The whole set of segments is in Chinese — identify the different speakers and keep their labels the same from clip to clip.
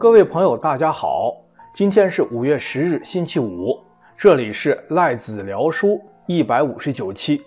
Speaker 1: 各位朋友，大家好！今天是五月十日，星期五，这里是赖子聊书一百五十九期。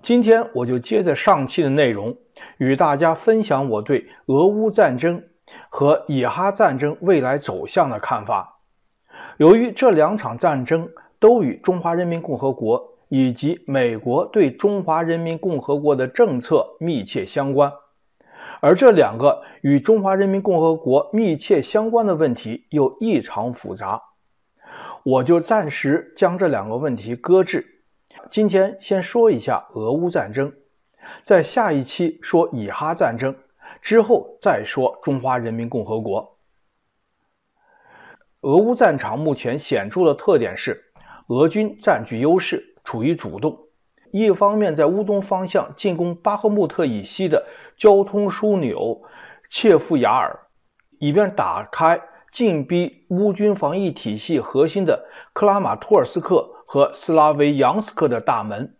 Speaker 1: 今天我就接着上期的内容，与大家分享我对俄乌战争和以哈战争未来走向的看法。由于这两场战争都与中华人民共和国以及美国对中华人民共和国的政策密切相关。而这两个与中华人民共和国密切相关的问题又异常复杂，我就暂时将这两个问题搁置。今天先说一下俄乌战争，在下一期说以哈战争之后再说中华人民共和国。俄乌战场目前显著的特点是，俄军占据优势，处于主动。一方面在乌东方向进攻巴赫穆特以西的交通枢纽切夫雅尔，以便打开进逼乌军防御体系核心的克拉马托尔斯克和斯拉维扬斯克的大门；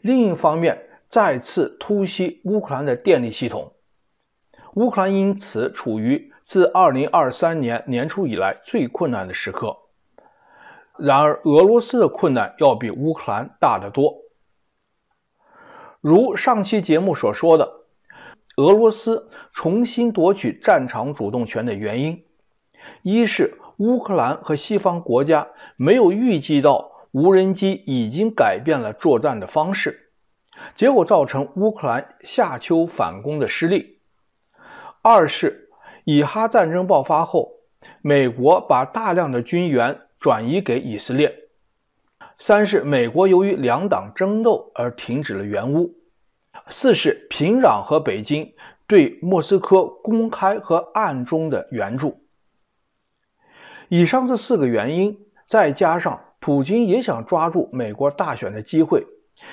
Speaker 1: 另一方面再次突袭乌克兰的电力系统。乌克兰因此处于自2023年年初以来最困难的时刻。然而，俄罗斯的困难要比乌克兰大得多。如上期节目所说的，俄罗斯重新夺取战场主动权的原因，一是乌克兰和西方国家没有预计到无人机已经改变了作战的方式，结果造成乌克兰夏秋反攻的失利；二是以哈战争爆发后，美国把大量的军援转移给以色列。三是美国由于两党争斗而停止了援乌，四是平壤和北京对莫斯科公开和暗中的援助。以上这四个原因，再加上普京也想抓住美国大选的机会，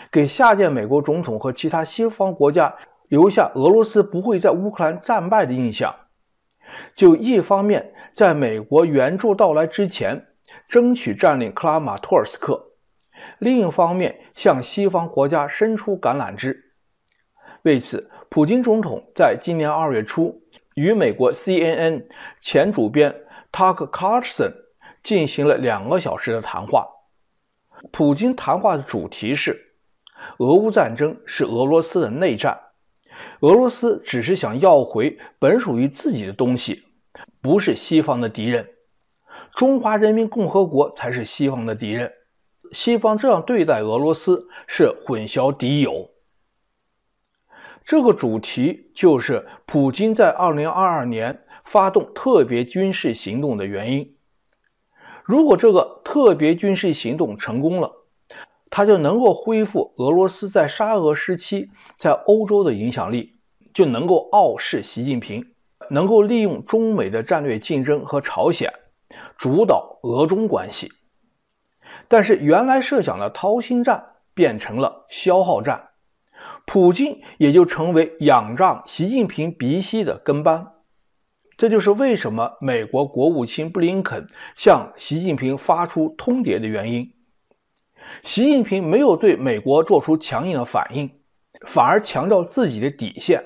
Speaker 1: 给下届美国总统和其他西方国家留下俄罗斯不会在乌克兰战败的印象，就一方面在美国援助到来之前，争取占领克拉马托尔斯克。另一方面，向西方国家伸出橄榄枝。为此，普京总统在今年二月初与美国 CNN 前主编 Tucker r 克· s o n 进行了两个小时的谈话。普京谈话的主题是：俄乌战争是俄罗斯的内战，俄罗斯只是想要回本属于自己的东西，不是西方的敌人。中华人民共和国才是西方的敌人。西方这样对待俄罗斯是混淆敌友。这个主题就是普京在二零二二年发动特别军事行动的原因。如果这个特别军事行动成功了，他就能够恢复俄罗斯在沙俄时期在欧洲的影响力，就能够傲视习近平，能够利用中美的战略竞争和朝鲜，主导俄中关系。但是原来设想的掏心战变成了消耗战，普京也就成为仰仗习近平鼻息的跟班。这就是为什么美国国务卿布林肯向习近平发出通牒的原因。习近平没有对美国做出强硬的反应，反而强调自己的底线，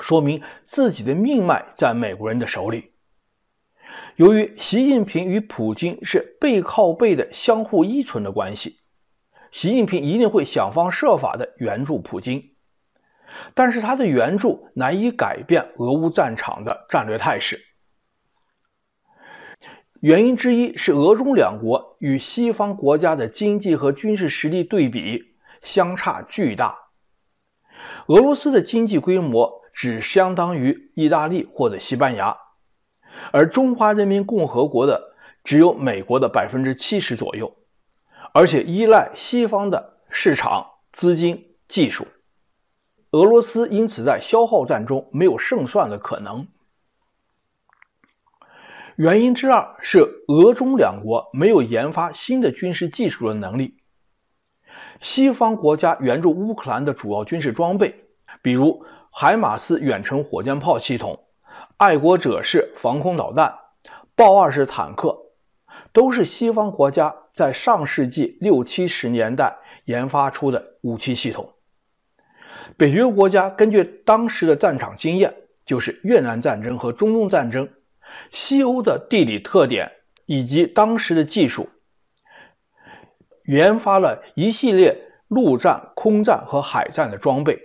Speaker 1: 说明自己的命脉在美国人的手里。由于习近平与普京是背靠背的相互依存的关系，习近平一定会想方设法的援助普京，但是他的援助难以改变俄乌战场的战略态势。原因之一是俄中两国与西方国家的经济和军事实力对比相差巨大，俄罗斯的经济规模只相当于意大利或者西班牙。而中华人民共和国的只有美国的百分之七十左右，而且依赖西方的市场、资金、技术，俄罗斯因此在消耗战中没有胜算的可能。原因之二是，俄中两国没有研发新的军事技术的能力。西方国家援助乌克兰的主要军事装备，比如海马斯远程火箭炮系统。爱国者式防空导弹、豹二是坦克，都是西方国家在上世纪六七十年代研发出的武器系统。北约国家根据当时的战场经验，就是越南战争和中东战争，西欧的地理特点以及当时的技术，研发了一系列陆战、空战和海战的装备，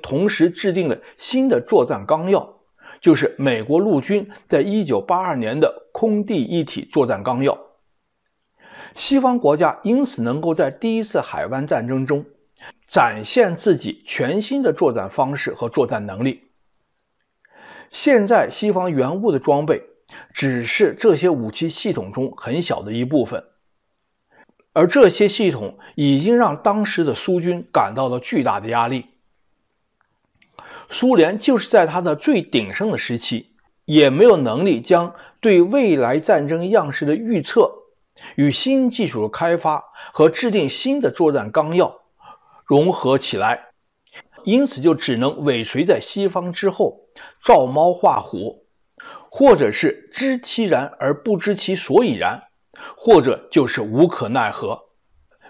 Speaker 1: 同时制定了新的作战纲要。就是美国陆军在1982年的空地一体作战纲要，西方国家因此能够在第一次海湾战争中展现自己全新的作战方式和作战能力。现在西方原物的装备只是这些武器系统中很小的一部分，而这些系统已经让当时的苏军感到了巨大的压力。苏联就是在它的最鼎盛的时期，也没有能力将对未来战争样式的预测、与新技术的开发和制定新的作战纲要融合起来，因此就只能尾随在西方之后，照猫画虎，或者是知其然而不知其所以然，或者就是无可奈何。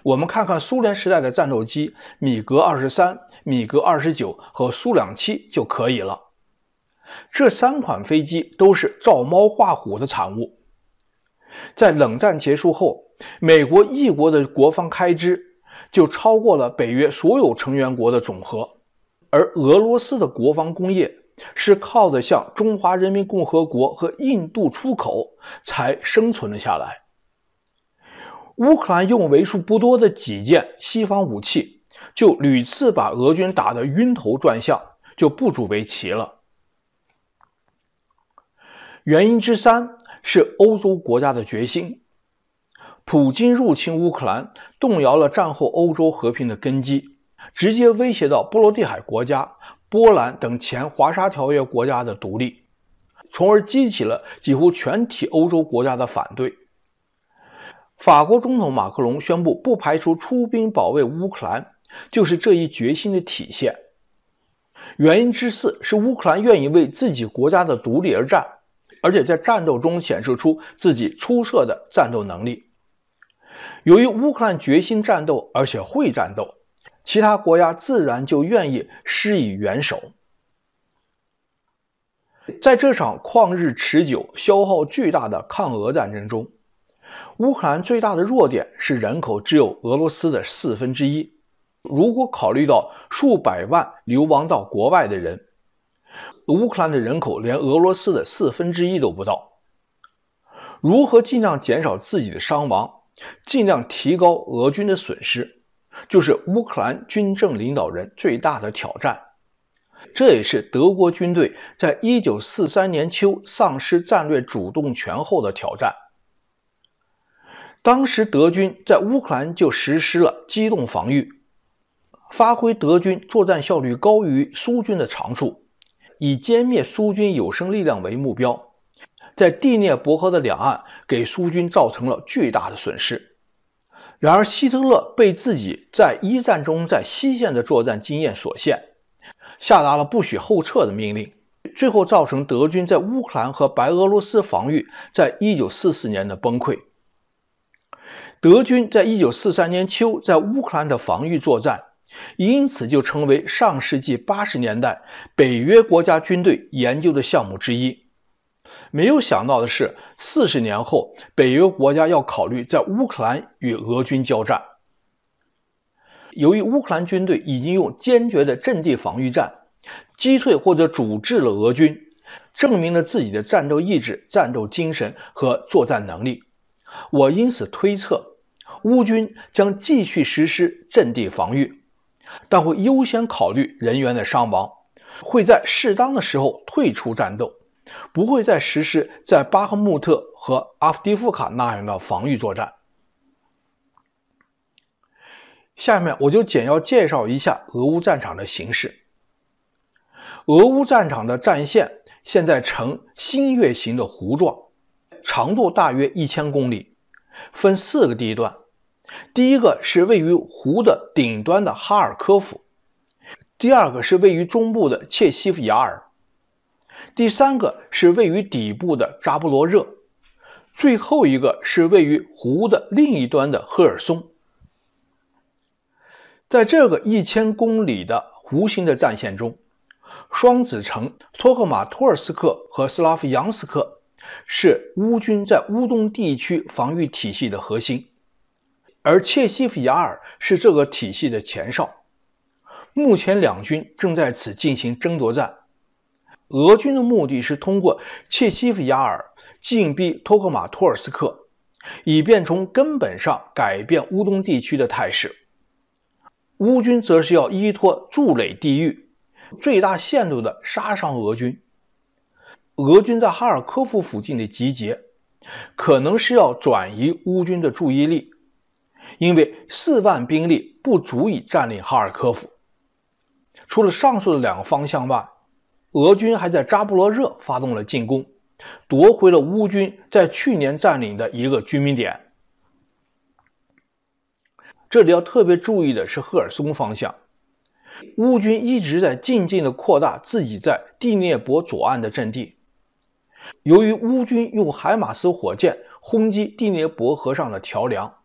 Speaker 1: 我们看看苏联时代的战斗机米格二十三、米格二十九和苏两七就可以了。这三款飞机都是照猫画虎的产物。在冷战结束后，美国一国的国防开支就超过了北约所有成员国的总和，而俄罗斯的国防工业是靠的向中华人民共和国和印度出口才生存了下来。乌克兰用为数不多的几件西方武器，就屡次把俄军打得晕头转向，就不足为奇了。原因之三是欧洲国家的决心。普京入侵乌克兰，动摇了战后欧洲和平的根基，直接威胁到波罗的海国家、波兰等前华沙条约国家的独立，从而激起了几乎全体欧洲国家的反对。法国总统马克龙宣布不排除出兵保卫乌克兰，就是这一决心的体现。原因之四是乌克兰愿意为自己国家的独立而战，而且在战斗中显示出自己出色的战斗能力。由于乌克兰决心战斗，而且会战斗，其他国家自然就愿意施以援手。在这场旷日持久、消耗巨大的抗俄战争中。乌克兰最大的弱点是人口只有俄罗斯的四分之一，如果考虑到数百万流亡到国外的人，乌克兰的人口连俄罗斯的四分之一都不到。如何尽量减少自己的伤亡，尽量提高俄军的损失，就是乌克兰军政领导人最大的挑战。这也是德国军队在1943年秋丧失战略主动权后的挑战。当时德军在乌克兰就实施了机动防御，发挥德军作战效率高于苏军的长处，以歼灭苏军有生力量为目标，在第聂伯河的两岸给苏军造成了巨大的损失。然而，希特勒被自己在一战中在西线的作战经验所限，下达了不许后撤的命令，最后造成德军在乌克兰和白俄罗斯防御在一九四四年的崩溃。德军在1943年秋在乌克兰的防御作战，因此就成为上世纪八十年代北约国家军队研究的项目之一。没有想到的是，四十年后，北约国家要考虑在乌克兰与俄军交战。由于乌克兰军队已经用坚决的阵地防御战击退或者阻滞了俄军，证明了自己的战斗意志、战斗精神和作战能力。我因此推测。乌军将继续实施阵地防御，但会优先考虑人员的伤亡，会在适当的时候退出战斗，不会再实施在巴赫穆特和阿夫迪夫卡那样的防御作战。下面我就简要介绍一下俄乌战场的形势。俄乌战场的战线现在呈新月形的弧状，长度大约一千公里，分四个地段。第一个是位于湖的顶端的哈尔科夫，第二个是位于中部的切西夫雅尔，第三个是位于底部的扎波罗热，最后一个是位于湖的另一端的赫尔松。在这个一千公里的弧形的战线中，双子城托克马托尔斯克和斯拉夫扬斯克是乌军在乌东地区防御体系的核心。而切西夫雅尔是这个体系的前哨，目前两军正在此进行争夺战。俄军的目的是通过切西夫雅尔进逼托克马托尔斯克，以便从根本上改变乌东地区的态势。乌军则是要依托筑垒地域，最大限度的杀伤俄军。俄军在哈尔科夫附近的集结，可能是要转移乌军的注意力。因为四万兵力不足以占领哈尔科夫。除了上述的两个方向外，俄军还在扎波罗热发动了进攻，夺回了乌军在去年占领的一个居民点。这里要特别注意的是赫尔松方向，乌军一直在静静的扩大自己在第聂伯左岸的阵地。由于乌军用海马斯火箭轰击第聂伯河上的桥梁。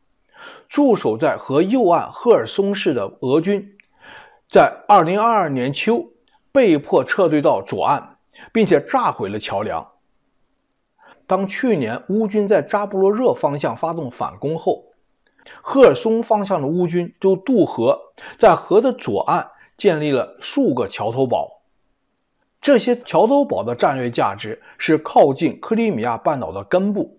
Speaker 1: 驻守在河右岸赫尔松市的俄军，在2022年秋被迫撤退到左岸，并且炸毁了桥梁。当去年乌军在扎布罗热方向发动反攻后，赫尔松方向的乌军就渡河，在河的左岸建立了数个桥头堡。这些桥头堡的战略价值是靠近克里米亚半岛的根部，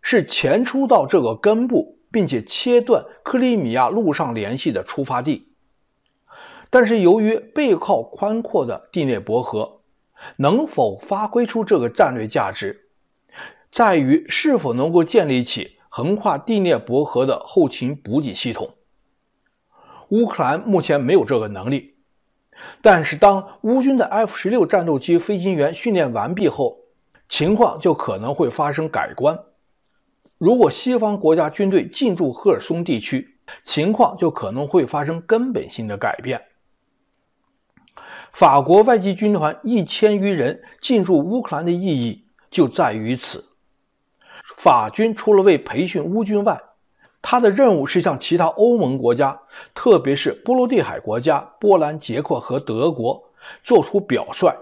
Speaker 1: 是前出到这个根部。并且切断克里米亚陆上联系的出发地，但是由于背靠宽阔的地涅伯河，能否发挥出这个战略价值，在于是否能够建立起横跨地涅伯河的后勤补给系统。乌克兰目前没有这个能力，但是当乌军的 F-16 战斗机飞行员训练完毕后，情况就可能会发生改观。如果西方国家军队进驻赫尔松地区，情况就可能会发生根本性的改变。法国外籍军团一千余人进驻乌克兰的意义就在于此。法军除了为培训乌军外，他的任务是向其他欧盟国家，特别是波罗的海国家波兰、捷克和德国，做出表率，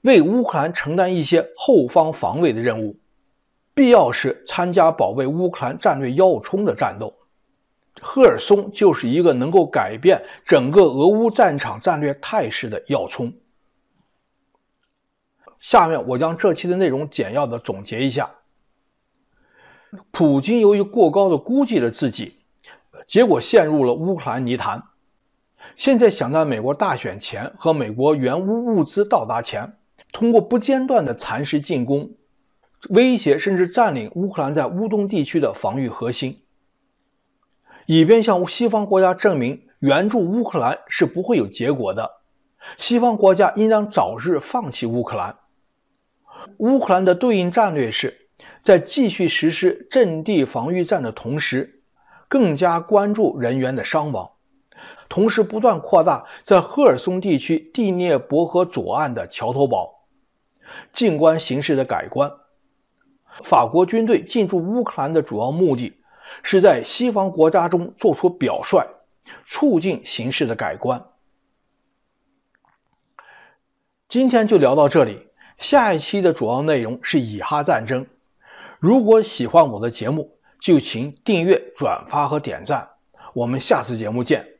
Speaker 1: 为乌克兰承担一些后方防卫的任务。必要时参加保卫乌克兰战略要冲的战斗，赫尔松就是一个能够改变整个俄乌战场战略态势的要冲。下面我将这期的内容简要的总结一下。普京由于过高的估计了自己，结果陷入了乌克兰泥潭。现在想在美国大选前和美国援乌物资到达前，通过不间断的蚕食进攻。威胁甚至占领乌克兰在乌东地区的防御核心，以便向西方国家证明援助乌克兰是不会有结果的。西方国家应当早日放弃乌克兰。乌克兰的对应战略是在继续实施阵地防御战的同时，更加关注人员的伤亡，同时不断扩大在赫尔松地区第聂伯河左岸的桥头堡，静观形势的改观。法国军队进驻乌克兰的主要目的，是在西方国家中做出表率，促进形势的改观。今天就聊到这里，下一期的主要内容是以哈战争。如果喜欢我的节目，就请订阅、转发和点赞。我们下次节目见。